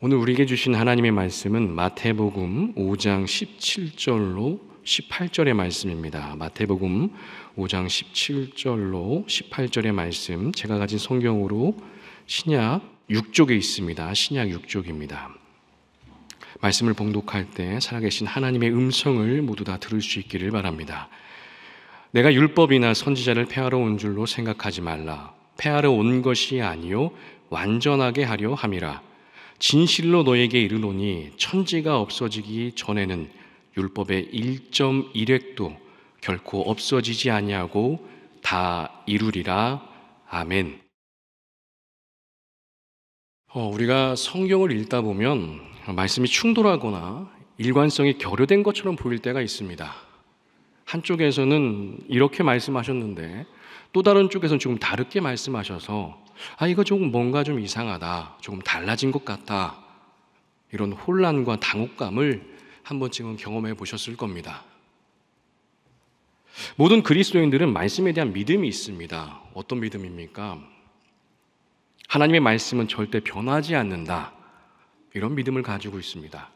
오늘 우리에게 주신 하나님의 말씀은 마태복음 5장 17절로 18절의 말씀입니다. 마태복음 5장 17절로 18절의 말씀. 제가 가진 성경으로 신약 6쪽에 있습니다. 신약 6쪽입니다. 말씀을 봉독할 때 살아계신 하나님의 음성을 모두 다 들을 수 있기를 바랍니다. 내가 율법이나 선지자를 폐하러 온 줄로 생각하지 말라. 폐하러 온 것이 아니요 완전하게 하려 함이라. 진실로 너에게 이르노니 천지가 없어지기 전에는 율법의 1.1획도 결코 없어지지 아니하고 다 이루리라. 아멘. 어, 우리가 성경을 읽다 보면 말씀이 충돌하거나 일관성이 결여된 것처럼 보일 때가 있습니다. 한쪽에서는 이렇게 말씀하셨는데 또 다른 쪽에서는 조금 다르게 말씀하셔서 아, 이거 조금 뭔가 좀 이상하다. 조금 달라진 것 같다. 이런 혼란과 당혹감을 한 번쯤은 경험해 보셨을 겁니다. 모든 그리스도인들은 말씀에 대한 믿음이 있습니다. 어떤 믿음입니까? 하나님의 말씀은 절대 변하지 않는다. 이런 믿음을 가지고 있습니다.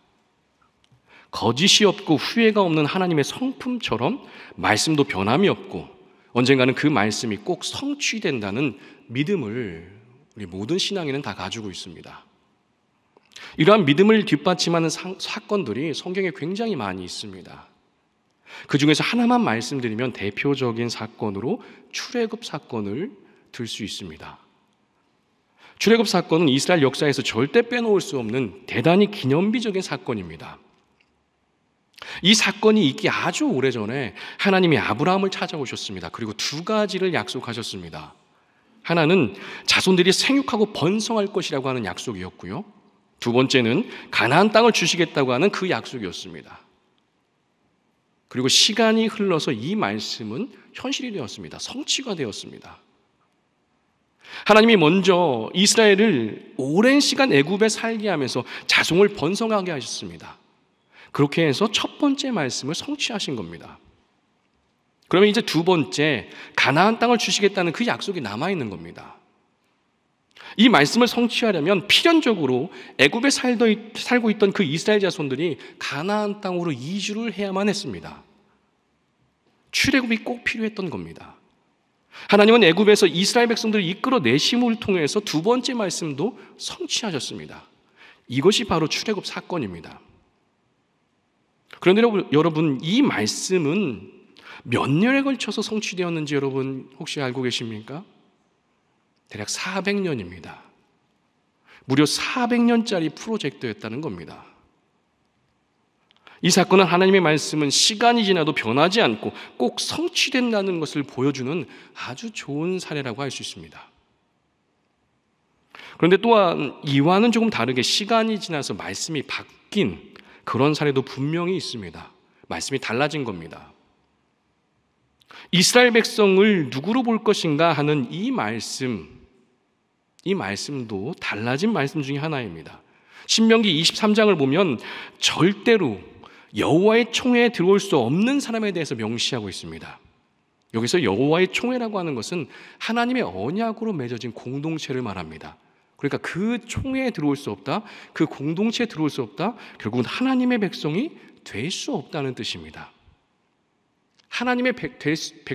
거짓이 없고 후회가 없는 하나님의 성품처럼 말씀도 변함이 없고 언젠가는 그 말씀이 꼭 성취된다는 믿음을 우리 모든 신앙인은 다 가지고 있습니다. 이러한 믿음을 뒷받침하는 사, 사건들이 성경에 굉장히 많이 있습니다. 그 중에서 하나만 말씀드리면 대표적인 사건으로 출애굽 사건을 들 수 있습니다. 출애굽 사건은 이스라엘 역사에서 절대 빼놓을 수 없는 대단히 기념비적인 사건입니다. 이 사건이 있기 아주 오래전에 하나님이 아브라함을 찾아오셨습니다. 그리고 두 가지를 약속하셨습니다. 하나는 자손들이 생육하고 번성할 것이라고 하는 약속이었고요. 두 번째는 가나안 땅을 주시겠다고 하는 그 약속이었습니다. 그리고 시간이 흘러서 이 말씀은 현실이 되었습니다. 성취가 되었습니다. 하나님이 먼저 이스라엘을 오랜 시간 애굽에 살게 하면서 자손을 번성하게 하셨습니다. 그렇게 해서 첫 번째 말씀을 성취하신 겁니다. 그러면 이제 두 번째 가나안 땅을 주시겠다는 그 약속이 남아 있는 겁니다. 이 말씀을 성취하려면 필연적으로 애굽에 살고 있던 그 이스라엘 자손들이 가나안 땅으로 이주를 해야만 했습니다. 출애굽이 꼭 필요했던 겁니다. 하나님은 애굽에서 이스라엘 백성들을 이끌어 내심을 통해서 두 번째 말씀도 성취하셨습니다. 이것이 바로 출애굽 사건입니다. 그런데 여러분, 이 말씀은 몇 년에 걸쳐서 성취되었는지 여러분 혹시 알고 계십니까? 대략 400년입니다. 무려 400년짜리 프로젝트였다는 겁니다. 이 사건은 하나님의 말씀은 시간이 지나도 변하지 않고 꼭 성취된다는 것을 보여주는 아주 좋은 사례라고 할 수 있습니다. 그런데 또한 이와는 조금 다르게 시간이 지나서 말씀이 바뀐 그런 사례도 분명히 있습니다. 말씀이 달라진 겁니다. 이스라엘 백성을 누구로 볼 것인가 하는 이 말씀, 이 말씀도 달라진 말씀 중의 하나입니다. 신명기 23장을 보면 절대로 여호와의 총회에 들어올 수 없는 사람에 대해서 명시하고 있습니다. 여기서 여호와의 총회라고 하는 것은 하나님의 언약으로 맺어진 공동체를 말합니다. 그러니까 그 총회에 들어올 수 없다. 그 공동체에 들어올 수 없다. 결국은 하나님의 백성이 될 수 없다는 뜻입니다. 하나님의 백,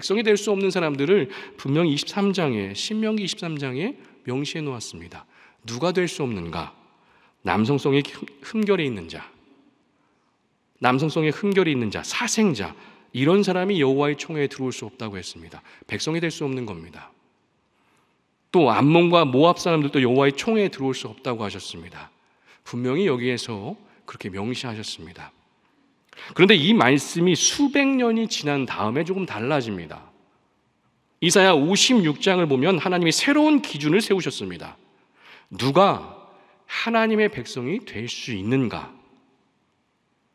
성이 될 수 없는 사람들을 분명히 23장에 신명기 23장에 명시해 놓았습니다. 누가 될 수 없는가? 남성성의 흠결이 있는 자. 남성성의 흠결이 있는 자, 사생자. 이런 사람이 여호와의 총회에 들어올 수 없다고 했습니다. 백성이 될 수 없는 겁니다. 또 암몬과 모압 사람들도 여호와의 총에 들어올 수 없다고 하셨습니다. 분명히 여기에서 그렇게 명시하셨습니다. 그런데 이 말씀이 수백 년이 지난 다음에 조금 달라집니다. 이사야 56장을 보면 하나님이 새로운 기준을 세우셨습니다. 누가 하나님의 백성이 될 수 있는가?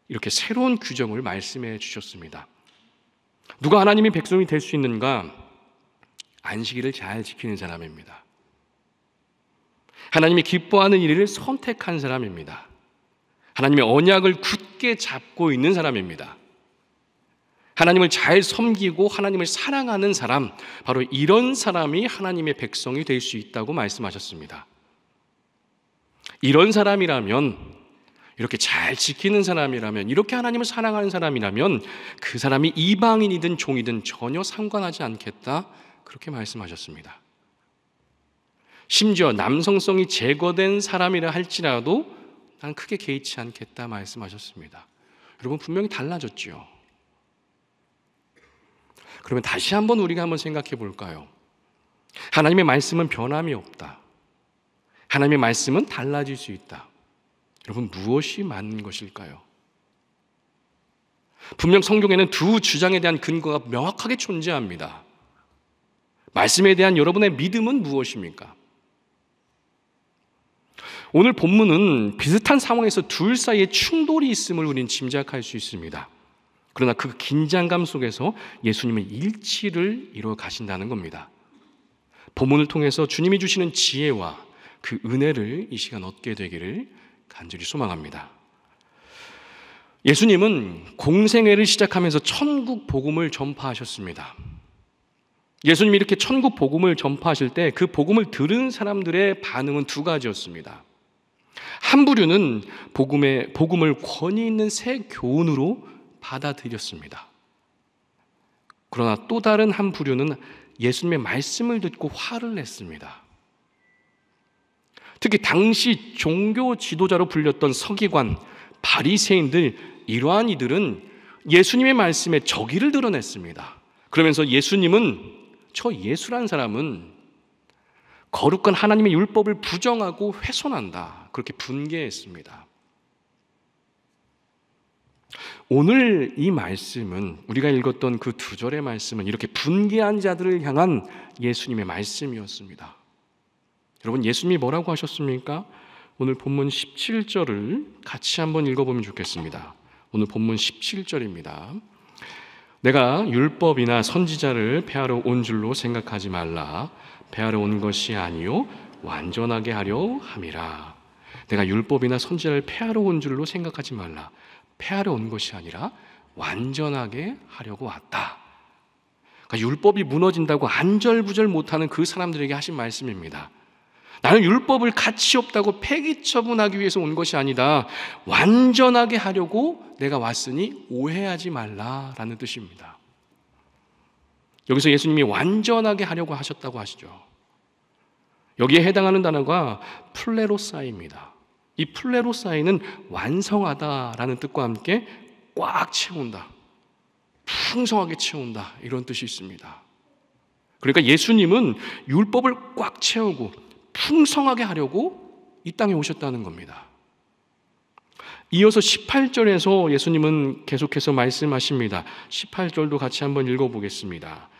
이렇게 새로운 규정을 말씀해 주셨습니다. 누가 하나님의 백성이 될 수 있는가? 안식일을 잘 지키는 사람입니다. 하나님이 기뻐하는 일을 선택한 사람입니다. 하나님의 언약을 굳게 잡고 있는 사람입니다. 하나님을 잘 섬기고 하나님을 사랑하는 사람, 바로 이런 사람이 하나님의 백성이 될 수 있다고 말씀하셨습니다. 이런 사람이라면, 이렇게 잘 지키는 사람이라면, 이렇게 하나님을 사랑하는 사람이라면 그 사람이 이방인이든 종이든 전혀 상관하지 않겠다. 그렇게 말씀하셨습니다. 심지어 남성성이 제거된 사람이라 할지라도 난 크게 개의치 않겠다 말씀하셨습니다. 여러분 분명히 달라졌지요. 그러면 다시 한번 우리가 한번 생각해 볼까요? 하나님의 말씀은 변함이 없다. 하나님의 말씀은 달라질 수 있다. 여러분 무엇이 맞는 것일까요? 분명 성경에는 두 주장에 대한 근거가 명확하게 존재합니다. 말씀에 대한 여러분의 믿음은 무엇입니까? 오늘 본문은 비슷한 상황에서 둘 사이에 충돌이 있음을 우리는 짐작할 수 있습니다. 그러나 그 긴장감 속에서 예수님은 일치를 이루어 가신다는 겁니다. 본문을 통해서 주님이 주시는 지혜와 그 은혜를 이 시간 얻게 되기를 간절히 소망합니다. 예수님은 공생애를 시작하면서 천국 복음을 전파하셨습니다. 예수님이 이렇게 천국 복음을 전파하실 때 그 복음을 들은 사람들의 반응은 두 가지였습니다. 한 부류는 복음의 복음을 권위 있는 새 교훈으로 받아들였습니다. 그러나 또 다른 한 부류는 예수님의 말씀을 듣고 화를 냈습니다. 특히 당시 종교 지도자로 불렸던 서기관, 바리새인들 이러한 이들은 예수님의 말씀에 적의를 드러냈습니다. 그러면서 예수님은 저 예수란 사람은 거룩한 하나님의 율법을 부정하고 훼손한다. 그렇게 분개했습니다. 오늘 이 말씀은 우리가 읽었던 그 두 절의 말씀은 이렇게 분개한 자들을 향한 예수님의 말씀이었습니다. 여러분 예수님이 뭐라고 하셨습니까? 오늘 본문 17절을 같이 한번 읽어보면 좋겠습니다. 오늘 본문 17절입니다. 내가 율법이나 선지자를 폐하러 온 줄로 생각하지 말라. 폐하러 온 것이 아니요 완전하게 하려 함이라. 내가 율법이나 선지자를 폐하러 온 줄로 생각하지 말라. 폐하러 온 것이 아니라 완전하게 하려고 왔다. 그러니까 율법이 무너진다고 안절부절 못하는 그 사람들에게 하신 말씀입니다. 나는 율법을 가치 없다고 폐기 처분하기 위해서 온 것이 아니다. 완전하게 하려고 내가 왔으니 오해하지 말라라는 뜻입니다. 여기서 예수님이 완전하게 하려고 하셨다고 하시죠. 여기에 해당하는 단어가 플레로사입니다. 이 플레로사이는 완성하다라는 뜻과 함께 꽉 채운다. 풍성하게 채운다. 이런 뜻이 있습니다. 그러니까 예수님은 율법을 꽉 채우고 풍성하게 하려고 이 땅에 오셨다는 겁니다. 이어서 18절에서 예수님은 계속해서 말씀하십니다. 18절도 같이 한번 읽어보겠습니다.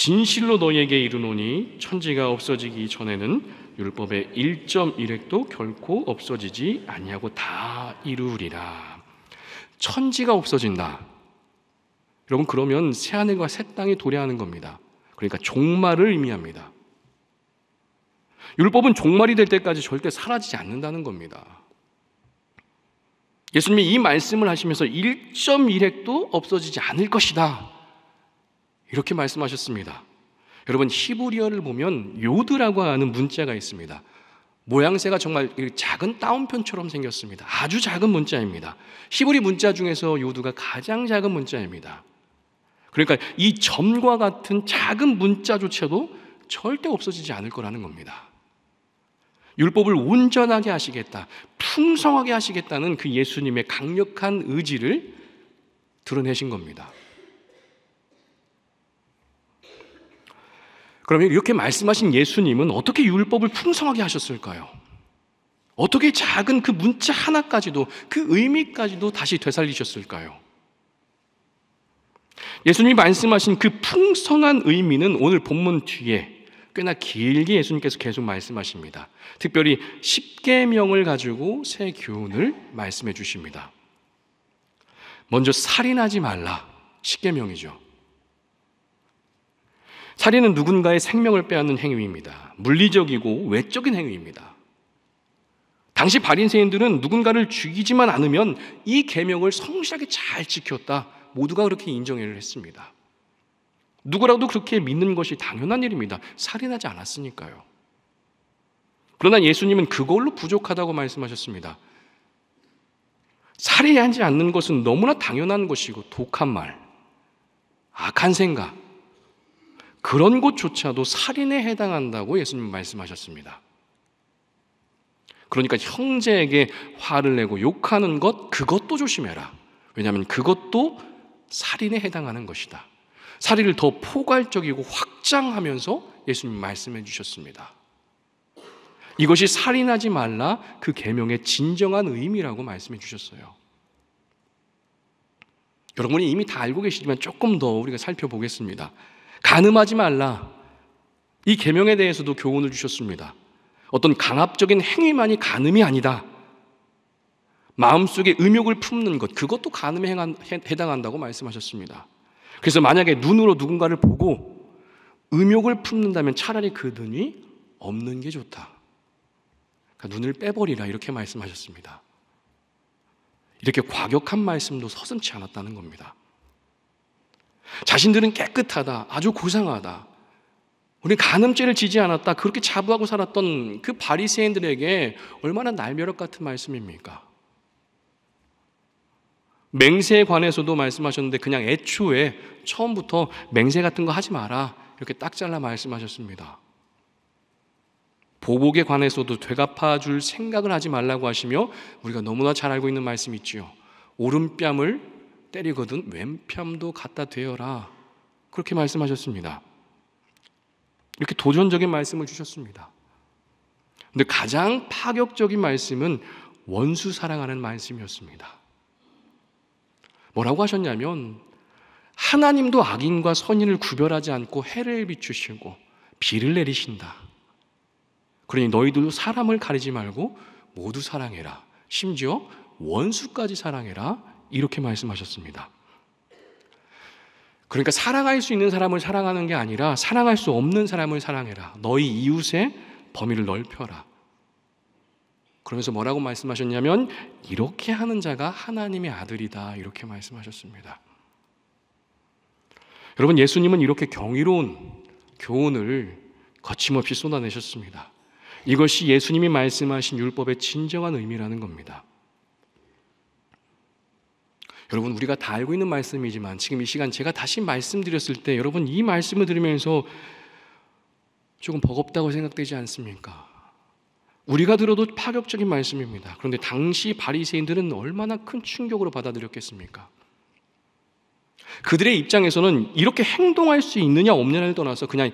진실로 너에게 이르노니 천지가 없어지기 전에는 율법의 1.1획도 결코 없어지지 아니하고 다 이루리라. 천지가 없어진다. 여러분 그러면 새 하늘과 새 땅이 도래하는 겁니다. 그러니까 종말을 의미합니다. 율법은 종말이 될 때까지 절대 사라지지 않는다는 겁니다. 예수님이 이 말씀을 하시면서 1.1획도 없어지지 않을 것이다. 이렇게 말씀하셨습니다. 여러분 히브리어를 보면 요드라고 하는 문자가 있습니다. 모양새가 정말 작은 따옴표처럼 생겼습니다. 아주 작은 문자입니다. 히브리 문자 중에서 요드가 가장 작은 문자입니다. 그러니까 이 점과 같은 작은 문자조차도 절대 없어지지 않을 거라는 겁니다. 율법을 온전하게 하시겠다, 풍성하게 하시겠다는 그 예수님의 강력한 의지를 드러내신 겁니다. 그러면 이렇게 말씀하신 예수님은 어떻게 율법을 풍성하게 하셨을까요? 어떻게 작은 그 문자 하나까지도 그 의미까지도 다시 되살리셨을까요? 예수님이 말씀하신 그 풍성한 의미는 오늘 본문 뒤에 꽤나 길게 예수님께서 계속 말씀하십니다. 특별히 십계명을 가지고 새 교훈을 말씀해 주십니다. 먼저 살인하지 말라. 십계명이죠. 살인은 누군가의 생명을 빼앗는 행위입니다. 물리적이고 외적인 행위입니다. 당시 바린새인들은 누군가를 죽이지만 않으면 이 계명을 성실하게 잘 지켰다. 모두가 그렇게 인정을 했습니다. 누구라도 그렇게 믿는 것이 당연한 일입니다. 살인하지 않았으니까요. 그러나 예수님은 그걸로 부족하다고 말씀하셨습니다. 살해하지 않는 것은 너무나 당연한 것이고 독한 말, 악한 생각, 그런 곳조차도 살인에 해당한다고 예수님 말씀하셨습니다. 그러니까 형제에게 화를 내고 욕하는 것, 그것도 조심해라. 왜냐하면 그것도 살인에 해당하는 것이다. 살인을 더 포괄적이고 확장하면서 예수님 말씀해 주셨습니다. 이것이 살인하지 말라 그 계명의 진정한 의미라고 말씀해 주셨어요. 여러분이 이미 다 알고 계시지만 조금 더 우리가 살펴보겠습니다. 가늠하지 말라. 이 계명에 대해서도 교훈을 주셨습니다. 어떤 강압적인 행위만이 가늠이 아니다. 마음속에 음욕을 품는 것 그것도 가늠에 해당한다고 말씀하셨습니다. 그래서 만약에 눈으로 누군가를 보고 음욕을 품는다면 차라리 그 눈이 없는 게 좋다. 그러니까 눈을 빼버리라 이렇게 말씀하셨습니다. 이렇게 과격한 말씀도 서슴치 않았다는 겁니다. 자신들은 깨끗하다, 아주 고상하다. 우리 간음죄를 지지 않았다. 그렇게 자부하고 살았던 그 바리새인들에게 얼마나 날벼락 같은 말씀입니까? 맹세에 관해서도 말씀하셨는데 그냥 애초에 처음부터 맹세 같은 거 하지 마라. 이렇게 딱 잘라 말씀하셨습니다. 보복에 관해서도 되갚아 줄 생각을 하지 말라고 하시며 우리가 너무나 잘 알고 있는 말씀 있지요. 오른뺨을 때리거든 왼편도 갖다 대어라. 그렇게 말씀하셨습니다. 이렇게 도전적인 말씀을 주셨습니다. 근데 가장 파격적인 말씀은 원수 사랑하는 말씀이었습니다. 뭐라고 하셨냐면 하나님도 악인과 선인을 구별하지 않고 해를 비추시고 비를 내리신다. 그러니 너희들도 사람을 가리지 말고 모두 사랑해라. 심지어 원수까지 사랑해라. 이렇게 말씀하셨습니다. 그러니까 사랑할 수 있는 사람을 사랑하는 게 아니라 사랑할 수 없는 사람을 사랑해라. 너희 이웃의 범위를 넓혀라. 그러면서 뭐라고 말씀하셨냐면 이렇게 하는 자가 하나님의 아들이다. 이렇게 말씀하셨습니다. 여러분 예수님은 이렇게 경이로운 교훈을 거침없이 쏟아내셨습니다. 이것이 예수님이 말씀하신 율법의 진정한 의미라는 겁니다. 여러분 우리가 다 알고 있는 말씀이지만 지금 이 시간 제가 다시 말씀드렸을 때 여러분 이 말씀을 들으면서 조금 버겁다고 생각되지 않습니까? 우리가 들어도 파격적인 말씀입니다. 그런데 당시 바리새인들은 얼마나 큰 충격으로 받아들였겠습니까? 그들의 입장에서는 이렇게 행동할 수 있느냐 없느냐를 떠나서 그냥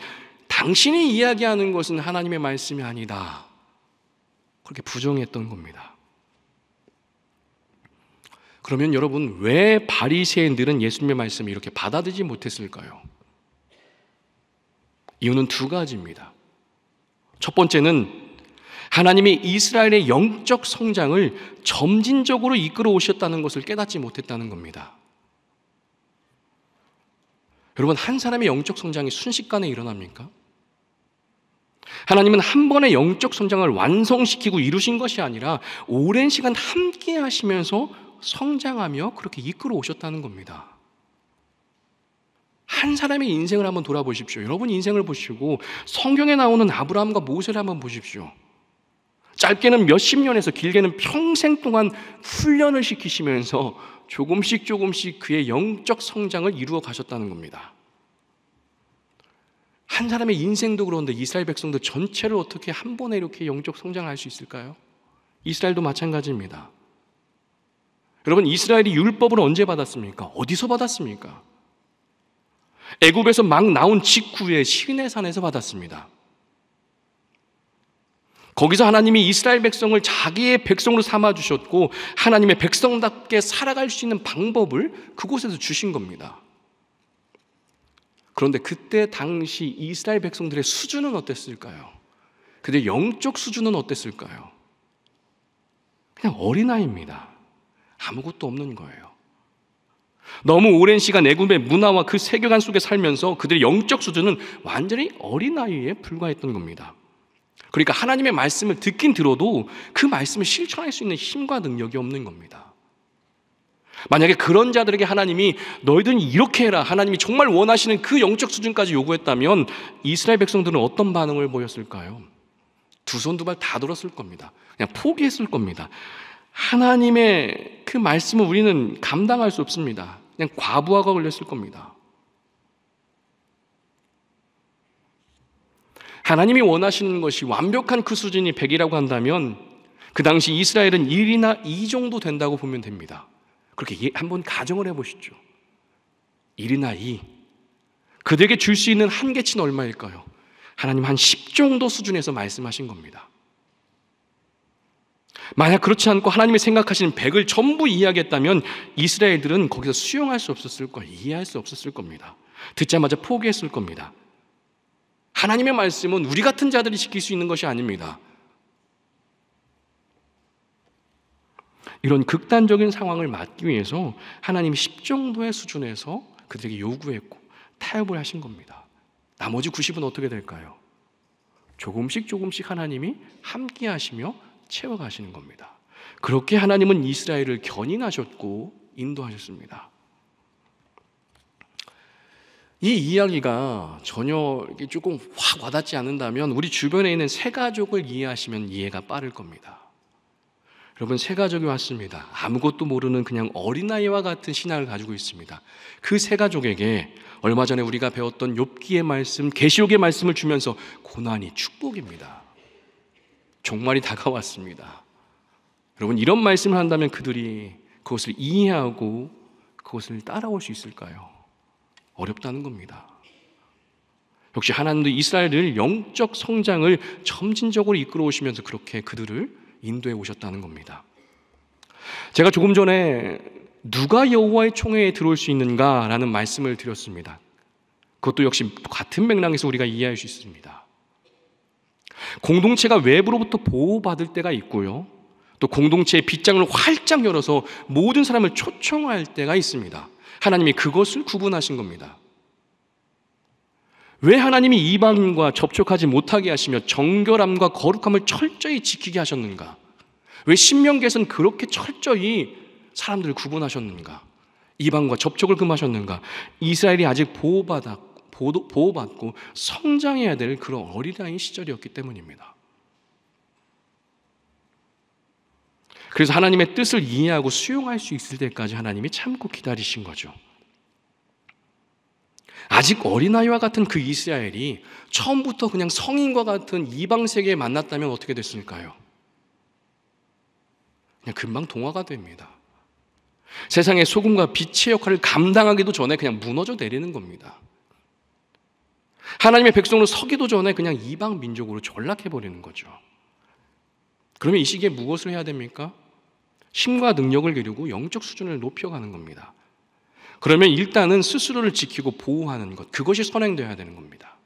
당신이 이야기하는 것은 하나님의 말씀이 아니다. 그렇게 부정했던 겁니다. 그러면 여러분 왜 바리새인들은 예수님의 말씀을 이렇게 받아들이지 못했을까요? 이유는 두 가지입니다. 첫 번째는 하나님이 이스라엘의 영적 성장을 점진적으로 이끌어 오셨다는 것을 깨닫지 못했다는 겁니다. 여러분, 한 사람의 영적 성장이 순식간에 일어납니까? 하나님은 한 번의 영적 성장을 완성시키고 이루신 것이 아니라 오랜 시간 함께 하시면서 성장하며 그렇게 이끌어 오셨다는 겁니다. 한 사람의 인생을 한번 돌아보십시오. 여러분 인생을 보시고 성경에 나오는 아브라함과 모세를 한번 보십시오. 짧게는 몇십 년에서 길게는 평생 동안 훈련을 시키시면서 조금씩 조금씩 그의 영적 성장을 이루어 가셨다는 겁니다. 한 사람의 인생도 그런데 이스라엘 백성도 전체를 어떻게 한 번에 이렇게 영적 성장할 수 있을까요? 이스라엘도 마찬가지입니다. 여러분 이스라엘이 율법을 언제 받았습니까? 어디서 받았습니까? 애굽에서 막 나온 직후에 시내 산에서 받았습니다. 거기서 하나님이 이스라엘 백성을 자기의 백성으로 삼아 주셨고 하나님의 백성답게 살아갈 수 있는 방법을 그곳에서 주신 겁니다. 그런데 그때 당시 이스라엘 백성들의 수준은 어땠을까요? 그들 의 영적 수준은 어땠을까요? 그냥 어린아이입니다. 아무것도 없는 거예요. 너무 오랜 시간 내굽의 문화와 그 세계관 속에 살면서 그들의 영적 수준은 완전히 어린아이에 불과했던 겁니다. 그러니까 하나님의 말씀을 듣긴 들어도 그 말씀을 실천할 수 있는 힘과 능력이 없는 겁니다. 만약에 그런 자들에게 하나님이 너희들은 이렇게 해라 하나님이 정말 원하시는 그 영적 수준까지 요구했다면 이스라엘 백성들은 어떤 반응을 보였을까요? 두 손 두 발 다 들었을 겁니다. 그냥 포기했을 겁니다. 하나님의 그 말씀을 우리는 감당할 수 없습니다. 그냥 과부하가 걸렸을 겁니다. 하나님이 원하시는 것이 완벽한 그 수준이 100이라고 한다면 그 당시 이스라엘은 1이나 2 정도 된다고 보면 됩니다. 그렇게 예, 한번 가정을 해보시죠. 1이나 2. 그들에게 줄 수 있는 한계치는 얼마일까요? 하나님 한 10 정도 수준에서 말씀하신 겁니다. 만약 그렇지 않고 하나님이 생각하시는 백을 전부 이해하겠다면 이스라엘들은 거기서 수용할 수 없었을 걸, 이해할 수 없었을 겁니다. 듣자마자 포기했을 겁니다. 하나님의 말씀은 우리 같은 자들이 지킬 수 있는 것이 아닙니다. 이런 극단적인 상황을 막기 위해서 하나님이 10정도의 수준에서 그들에게 요구했고 타협을 하신 겁니다. 나머지 90은 어떻게 될까요? 조금씩 조금씩 하나님이 함께 하시며 채워가시는 겁니다. 그렇게 하나님은 이스라엘을 견인하셨고 인도하셨습니다. 이 이야기가 전혀 조금 확 와닿지 않는다면 우리 주변에 있는 새 가족을 이해하시면 이해가 빠를 겁니다. 여러분 새 가족이 왔습니다. 아무것도 모르는 그냥 어린아이와 같은 신앙을 가지고 있습니다. 그새 가족에게 얼마 전에 우리가 배웠던 욥기의 말씀, 계시록의 말씀을 주면서 고난이 축복입니다. 종말이 다가왔습니다. 여러분, 이런 말씀을 한다면 그들이 그것을 이해하고 그것을 따라올 수 있을까요? 어렵다는 겁니다. 역시 하나님도 이스라엘을 영적 성장을 점진적으로 이끌어 오시면서 그렇게 그들을 인도해 오셨다는 겁니다. 제가 조금 전에 누가 여호와의 총회에 들어올 수 있는가라는 말씀을 드렸습니다. 그것도 역시 같은 맥락에서 우리가 이해할 수 있습니다. 공동체가 외부로부터 보호받을 때가 있고요. 또 공동체의 빗장을 활짝 열어서 모든 사람을 초청할 때가 있습니다. 하나님이 그것을 구분하신 겁니다. 왜 하나님이 이방인과 접촉하지 못하게 하시며 정결함과 거룩함을 철저히 지키게 하셨는가? 왜 신명계에서는 그렇게 철저히 사람들을 구분하셨는가? 이방과 접촉을 금하셨는가? 이스라엘이 아직 보호받았 고 보도, 보호받고 성장해야 될 그런 어린아이 시절이었기 때문입니다. 그래서 하나님의 뜻을 이해하고 수용할 수 있을 때까지 하나님이 참고 기다리신 거죠. 아직 어린아이와 같은 그 이스라엘이 처음부터 그냥 성인과 같은 이방 세계에 만났다면 어떻게 됐을까요? 그냥 금방 동화가 됩니다. 세상의 소금과 빛의 역할을 감당하기도 전에 그냥 무너져 내리는 겁니다. 하나님의 백성으로 서기도 전에 그냥 이방 민족으로 전락해 버리는 거죠. 그러면 이 시기에 무엇을 해야 됩니까? 힘과 능력을 기르고 영적 수준을 높여가는 겁니다. 그러면 일단은 스스로를 지키고 보호하는 것, 그것이 선행되어야 되는 겁니다.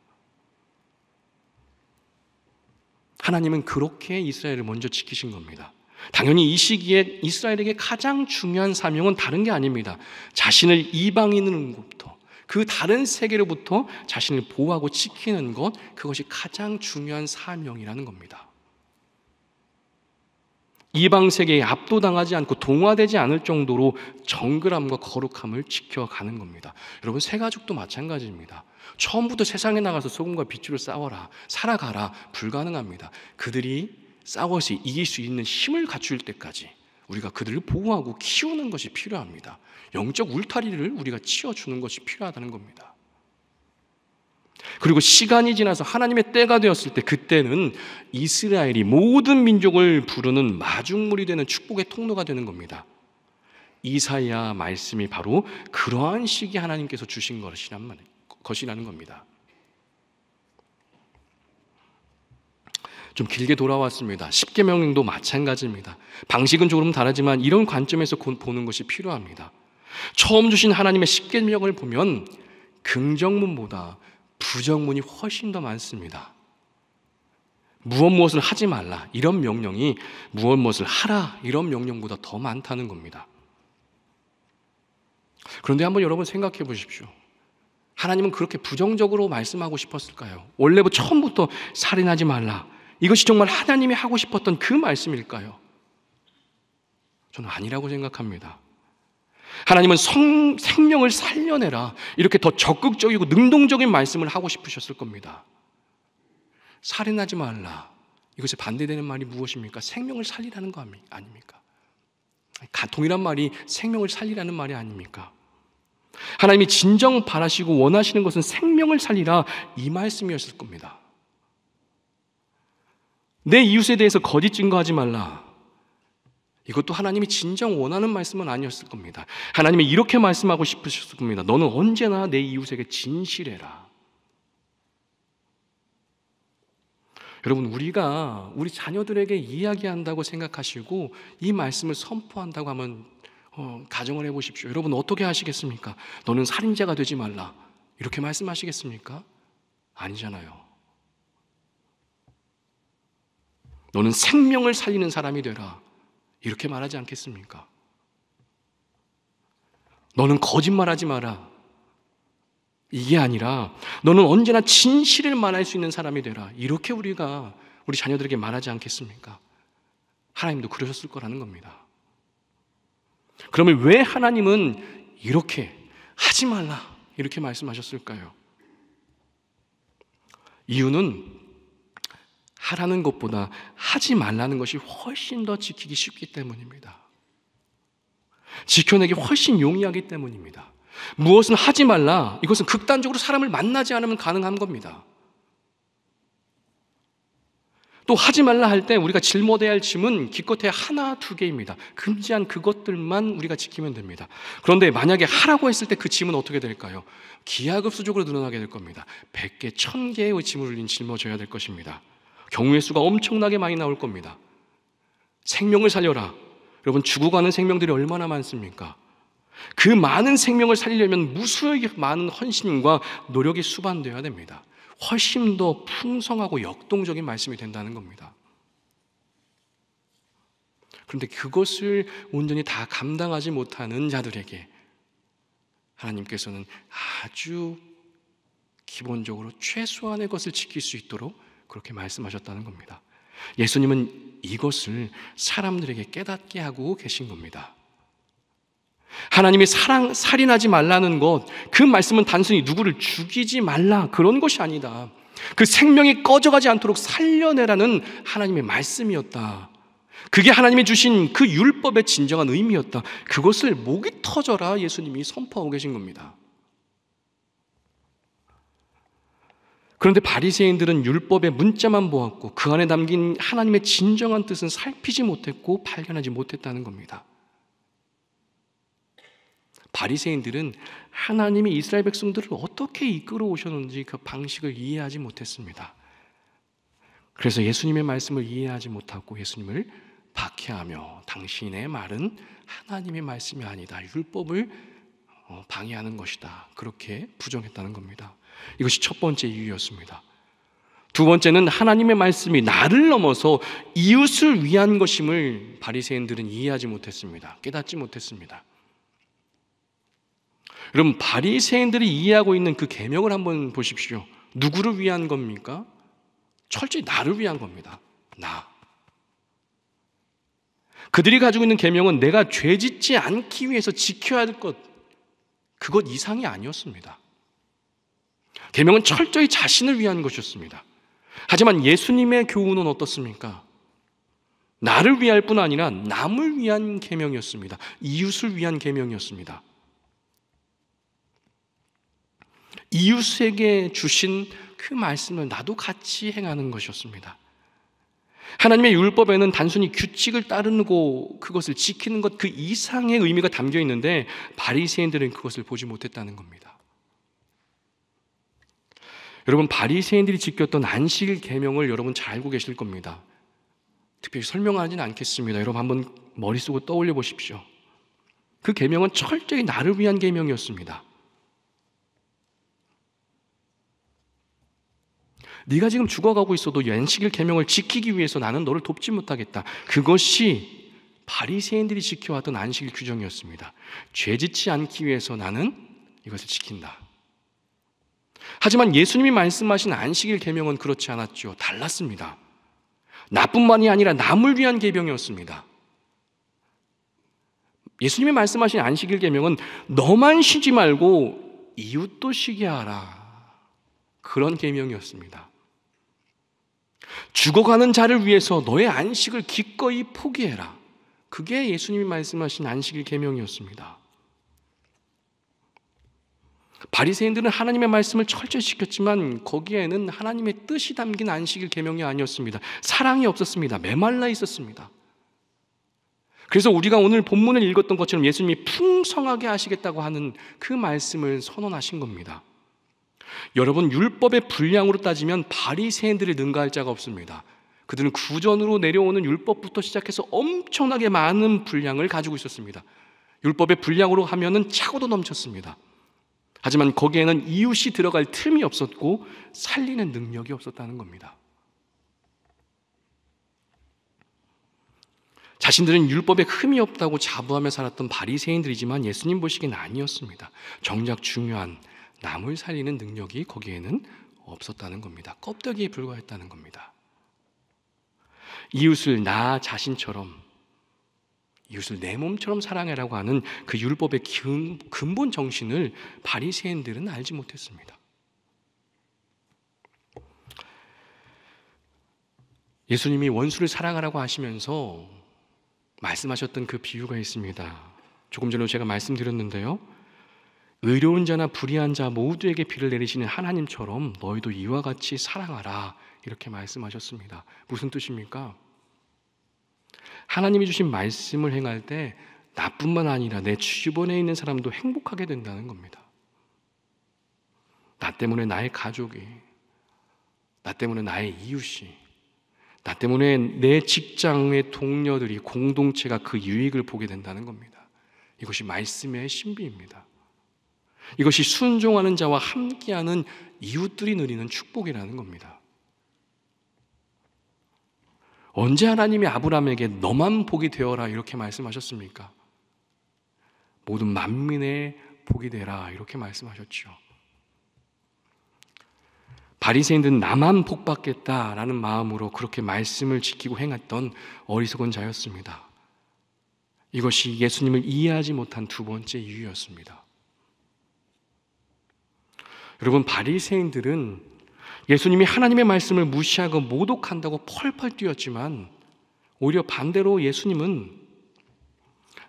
하나님은 그렇게 이스라엘을 먼저 지키신 겁니다. 당연히 이 시기에 이스라엘에게 가장 중요한 사명은 다른 게 아닙니다. 자신을 이방인으로부터 그 다른 세계로부터 자신을 보호하고 지키는 것, 그것이 가장 중요한 사명이라는 겁니다. 이방 세계에 압도당하지 않고 동화되지 않을 정도로 정글함과 거룩함을 지켜가는 겁니다. 여러분 새 가족도 마찬가지입니다. 처음부터 세상에 나가서 소금과 빛으로 싸워라, 살아가라 불가능합니다. 그들이 싸워서 이길 수 있는 힘을 갖출 때까지 우리가 그들을 보호하고 키우는 것이 필요합니다. 영적 울타리를 우리가 치워주는 것이 필요하다는 겁니다. 그리고 시간이 지나서 하나님의 때가 되었을 때 그때는 이스라엘이 모든 민족을 부르는 마중물이 되는 축복의 통로가 되는 겁니다. 이사야 말씀이 바로 그러한 시기 하나님께서 주신 것이라는 겁니다. 좀 길게 돌아왔습니다. 10개명도 마찬가지입니다. 방식은 조금 다르지만 이런 관점에서 보는 것이 필요합니다. 처음 주신 하나님의 10개명을 보면 긍정문보다 부정문이 훨씬 더 많습니다. 무엇 무엇을 하지 말라 이런 명령이 무엇 무엇을 하라 이런 명령보다 더 많다는 겁니다. 그런데 한번 여러분 생각해 보십시오. 하나님은 그렇게 부정적으로 말씀하고 싶었을까요? 원래부터 처음부터 살인하지 말라, 이것이 정말 하나님이 하고 싶었던 그 말씀일까요? 저는 아니라고 생각합니다. 하나님은 성, 생명을 살려내라. 이렇게 더 적극적이고 능동적인 말씀을 하고 싶으셨을 겁니다. 살인하지 말라. 이것에 반대되는 말이 무엇입니까? 생명을 살리라는 거 아닙니까? 동일한 말이 생명을 살리라는 말이 아닙니까? 하나님이 진정 바라시고 원하시는 것은 생명을 살리라 이 말씀이었을 겁니다. 내 이웃에 대해서 거짓 증거하지 말라. 이것도 하나님이 진정 원하는 말씀은 아니었을 겁니다. 하나님이 이렇게 말씀하고 싶으셨을 겁니다. 너는 언제나 내 이웃에게 진실해라. 여러분, 우리가 우리 자녀들에게 이야기한다고 생각하시고 이 말씀을 선포한다고 하면 어, 가정을 해보십시오. 여러분, 어떻게 하시겠습니까? 너는 살인자가 되지 말라. 이렇게 말씀하시겠습니까? 아니잖아요. 너는 생명을 살리는 사람이 되라. 이렇게 말하지 않겠습니까? 너는 거짓말하지 마라. 이게 아니라 너는 언제나 진실을 말할 수 있는 사람이 되라. 이렇게 우리가 우리 자녀들에게 말하지 않겠습니까? 하나님도 그러셨을 거라는 겁니다. 그러면 왜 하나님은 이렇게 하지 말라 이렇게 말씀하셨을까요? 이유는 하라는 것보다 하지 말라는 것이 훨씬 더 지키기 쉽기 때문입니다. 지켜내기 훨씬 용이하기 때문입니다. 무엇은 하지 말라. 이것은 극단적으로 사람을 만나지 않으면 가능한 겁니다. 또 하지 말라 할 때 우리가 짊어대야 할 짐은 기껏해 하나, 두 개입니다. 금지한 그것들만 우리가 지키면 됩니다. 그런데 만약에 하라고 했을 때 그 짐은 어떻게 될까요? 기하급수적으로 늘어나게 될 겁니다. 100개, 1000개의 짐을 우리는 짊어져야 될 것입니다. 경우의 수가 엄청나게 많이 나올 겁니다. 생명을 살려라. 여러분, 죽어가는 생명들이 얼마나 많습니까? 그 많은 생명을 살리려면 무수하 많은 헌신과 노력이 수반되어야 됩니다. 훨씬 더 풍성하고 역동적인 말씀이 된다는 겁니다. 그런데 그것을 온전히 다 감당하지 못하는 자들에게 하나님께서는 아주 기본적으로 최소한의 것을 지킬 수 있도록 그렇게 말씀하셨다는 겁니다. 예수님은 이것을 사람들에게 깨닫게 하고 계신 겁니다. 하나님이 사랑, 살인하지 말라는 것, 그 말씀은 단순히 누구를 죽이지 말라, 그런 것이 아니다. 그 생명이 꺼져가지 않도록 살려내라는 하나님의 말씀이었다. 그게 하나님이 주신 그 율법의 진정한 의미였다. 그것을 목이 터져라 예수님이 선포하고 계신 겁니다. 그런데 바리새인들은 율법의 문자만 보았고 그 안에 담긴 하나님의 진정한 뜻은 살피지 못했고 발견하지 못했다는 겁니다. 바리새인들은 하나님이 이스라엘 백성들을 어떻게 이끌어 오셨는지 그 방식을 이해하지 못했습니다. 그래서 예수님의 말씀을 이해하지 못하고 예수님을 박해하며 당신의 말은 하나님의 말씀이 아니다. 율법을 어, 방해하는 것이다. 그렇게 부정했다는 겁니다. 이것이 첫 번째 이유였습니다. 두 번째는 하나님의 말씀이 나를 넘어서 이웃을 위한 것임을 바리새인들은 이해하지 못했습니다. 깨닫지 못했습니다. 여러분 바리새인들이 이해하고 있는 그 계명을 한번 보십시오. 누구를 위한 겁니까? 철저히 나를 위한 겁니다. 나. 그들이 가지고 있는 계명은 내가 죄 짓지 않기 위해서 지켜야 할 것. 그것 이상이 아니었습니다. 계명은 철저히 자신을 위한 것이었습니다. 하지만 예수님의 교훈은 어떻습니까? 나를 위할 뿐 아니라 남을 위한 계명이었습니다. 이웃을 위한 계명이었습니다. 이웃에게 주신 그 말씀을 나도 같이 행하는 것이었습니다. 하나님의 율법에는 단순히 규칙을 따르고 그것을 지키는 것 그 이상의 의미가 담겨 있는데 바리새인들은 그것을 보지 못했다는 겁니다. 여러분 바리새인들이 지켰던 안식 일 계명을 여러분 잘 알고 계실 겁니다. 특별히 설명하지는 않겠습니다. 여러분 한번 머릿속으로 떠올려 보십시오. 그 계명은 철저히 나를 위한 계명이었습니다. 네가 지금 죽어가고 있어도 연식일 계명을 지키기 위해서 나는 너를 돕지 못하겠다. 그것이 바리새인들이 지켜왔던 안식일 규정이었습니다. 죄 짓지 않기 위해서 나는 이것을 지킨다. 하지만 예수님이 말씀하신 안식일 계명은 그렇지 않았죠. 달랐습니다. 나뿐만이 아니라 남을 위한 계명이었습니다. 예수님이 말씀하신 안식일 계명은 너만 쉬지 말고 이웃도 쉬게 하라. 그런 계명이었습니다. 죽어가는 자를 위해서 너의 안식을 기꺼이 포기해라. 그게 예수님이 말씀하신 안식일 계명이었습니다. 바리새인들은 하나님의 말씀을 철저히 지켰지만 거기에는 하나님의 뜻이 담긴 안식일 계명이 아니었습니다. 사랑이 없었습니다. 메말라 있었습니다. 그래서 우리가 오늘 본문을 읽었던 것처럼 예수님이 풍성하게 하시겠다고 하는 그 말씀을 선언하신 겁니다. 여러분 율법의 분량으로 따지면 바리새인들을 능가할 자가 없습니다. 그들은 구전으로 내려오는 율법부터 시작해서 엄청나게 많은 분량을 가지고 있었습니다. 율법의 분량으로 하면은 차고도 넘쳤습니다. 하지만 거기에는 이웃이 들어갈 틈이 없었고 살리는 능력이 없었다는 겁니다. 자신들은 율법에 흠이 없다고 자부하며 살았던 바리새인들이지만 예수님 보시기엔 아니었습니다. 정작 중요한 남을 살리는 능력이 거기에는 없었다는 겁니다. 껍데기에 불과했다는 겁니다. 이웃을 나 자신처럼 이웃을 내 몸처럼 사랑해라고 하는 그 율법의 근본 정신을 바리새인들은 알지 못했습니다. 예수님이 원수를 사랑하라고 하시면서 말씀하셨던 그 비유가 있습니다. 조금 전에 제가 말씀드렸는데요. 의로운 자나 불의한 자 모두에게 비를 내리시는 하나님처럼 너희도 이와 같이 사랑하라 이렇게 말씀하셨습니다. 무슨 뜻입니까? 하나님이 주신 말씀을 행할 때 나뿐만 아니라 내 주변에 있는 사람도 행복하게 된다는 겁니다. 나 때문에 나의 가족이, 나 때문에 나의 이웃이, 나 때문에 내 직장의 동료들이 공동체가 그 유익을 보게 된다는 겁니다. 이것이 말씀의 신비입니다. 이것이 순종하는 자와 함께하는 이웃들이 누리는 축복이라는 겁니다. 언제 하나님이 아브라함에게 너만 복이 되어라 이렇게 말씀하셨습니까? 모든 만민의 복이 되라 이렇게 말씀하셨죠. 바리새인들은 나만 복 받겠다라는 마음으로 그렇게 말씀을 지키고 행했던 어리석은 자였습니다. 이것이 예수님을 이해하지 못한 두 번째 이유였습니다. 여러분 바리새인들은 예수님이 하나님의 말씀을 무시하고 모독한다고 펄펄 뛰었지만 오히려 반대로 예수님은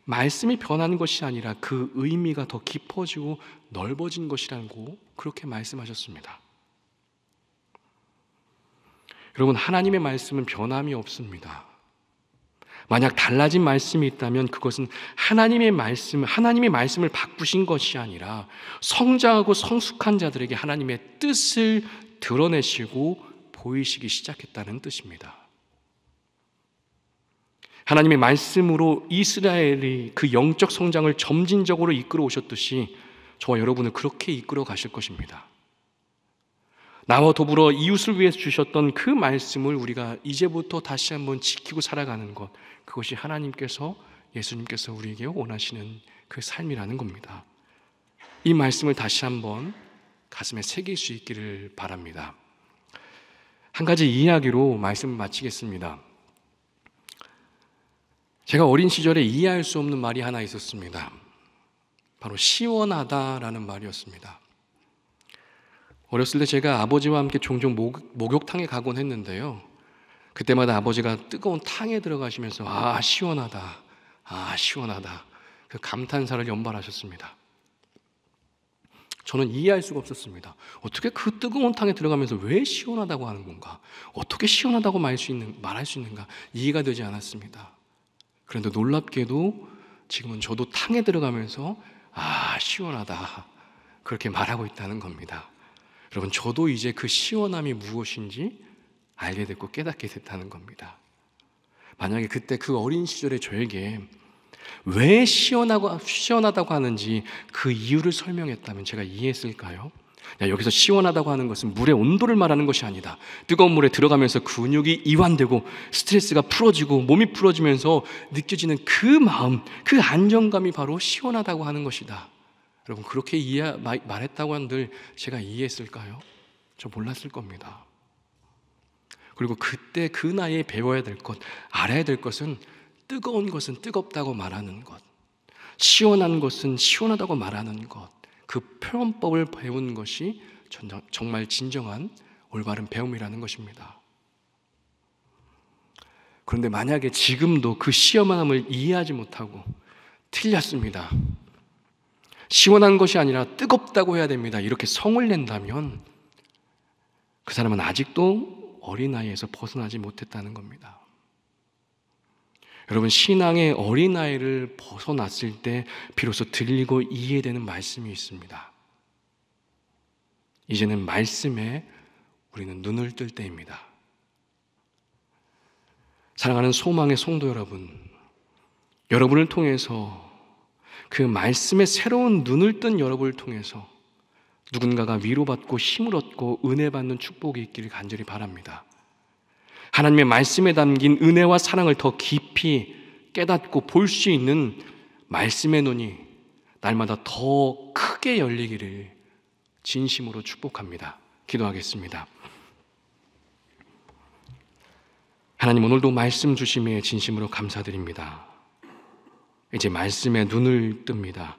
말씀이 변한 것이 아니라 그 의미가 더 깊어지고 넓어진 것이라고 그렇게 말씀하셨습니다. 여러분, 하나님의 말씀은 변함이 없습니다. 만약 달라진 말씀이 있다면 그것은 하나님의 말씀, 하나님의 말씀을 바꾸신 것이 아니라 성장하고 성숙한 자들에게 하나님의 뜻을 드러내시고 보이시기 시작했다는 뜻입니다. 하나님의 말씀으로 이스라엘이 그 영적 성장을 점진적으로 이끌어 오셨듯이 저와 여러분을 그렇게 이끌어 가실 것입니다. 나와 더불어 이웃을 위해서 주셨던 그 말씀을 우리가 이제부터 다시 한번 지키고 살아가는 것, 그것이 하나님께서 예수님께서 우리에게 원하시는 그 삶이라는 겁니다. 이 말씀을 다시 한번 가슴에 새길 수 있기를 바랍니다. 한 가지 이야기로 말씀을 마치겠습니다. 제가 어린 시절에 이해할 수 없는 말이 하나 있었습니다. 바로 시원하다라는 말이었습니다. 어렸을 때 제가 아버지와 함께 종종 목욕, 탕에 가곤 했는데요. 그때마다 아버지가 뜨거운 탕에 들어가시면서 아 시원하다, 아 시원하다 그 감탄사를 연발하셨습니다. 저는 이해할 수가 없었습니다. 어떻게 그 뜨거운 탕에 들어가면서 왜 시원하다고 하는 건가? 어떻게 시원하다고 말수 있는, 말할 수 있는가? 이해가 되지 않았습니다. 그런데 놀랍게도 지금은 저도 탕에 들어가면서 아, 시원하다. 그렇게 말하고 있다는 겁니다. 여러분, 저도 이제 그 시원함이 무엇인지 알게 됐고 깨닫게 됐다는 겁니다. 만약에 그때 그 어린 시절에 저에게 왜 시원하고 시원하다고 하는지 그 이유를 설명했다면 제가 이해했을까요? 여기서 시원하다고 하는 것은 물의 온도를 말하는 것이 아니다. 뜨거운 물에 들어가면서 근육이 이완되고 스트레스가 풀어지고 몸이 풀어지면서 느껴지는 그 마음, 그 안정감이 바로 시원하다고 하는 것이다. 여러분 그렇게 이해, 말했다고 한들 제가 이해했을까요? 저 몰랐을 겁니다. 그리고 그때 그 나이에 배워야 될 것, 알아야 될 것은 뜨거운 것은 뜨겁다고 말하는 것, 시원한 것은 시원하다고 말하는 것, 그 표현법을 배운 것이 정말 진정한 올바른 배움이라는 것입니다. 그런데 만약에 지금도 그 시험함을 이해하지 못하고 틀렸습니다. 시원한 것이 아니라 뜨겁다고 해야 됩니다. 이렇게 성을 낸다면 그 사람은 아직도 어린아이에서 벗어나지 못했다는 겁니다. 여러분 신앙의 어린아이를 벗어났을 때 비로소 들리고 이해되는 말씀이 있습니다. 이제는 말씀에 우리는 눈을 뜰 때입니다. 사랑하는 소망의 성도 여러분, 여러분을 통해서 그말씀에 새로운 눈을 뜬 여러분을 통해서 누군가가 위로받고 힘을 얻고 은혜 받는 축복이 있기를 간절히 바랍니다. 하나님의 말씀에 담긴 은혜와 사랑을 더 깊이 깨닫고 볼 수 있는 말씀의 눈이 날마다 더 크게 열리기를 진심으로 축복합니다. 기도하겠습니다. 하나님 오늘도 말씀 주심에 진심으로 감사드립니다. 이제 말씀의 눈을 뜹니다.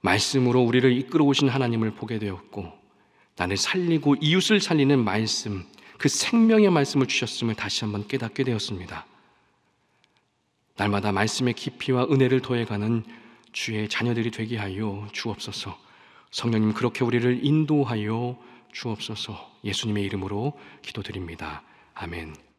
말씀으로 우리를 이끌어 오신 하나님을 보게 되었고 나를 살리고 이웃을 살리는 말씀 그 생명의 말씀을 주셨음을 다시 한번 깨닫게 되었습니다. 날마다 말씀의 깊이와 은혜를 더해가는 주의 자녀들이 되게 하여 주옵소서. 성령님 그렇게 우리를 인도하여 주옵소서. 예수님의 이름으로 기도드립니다. 아멘.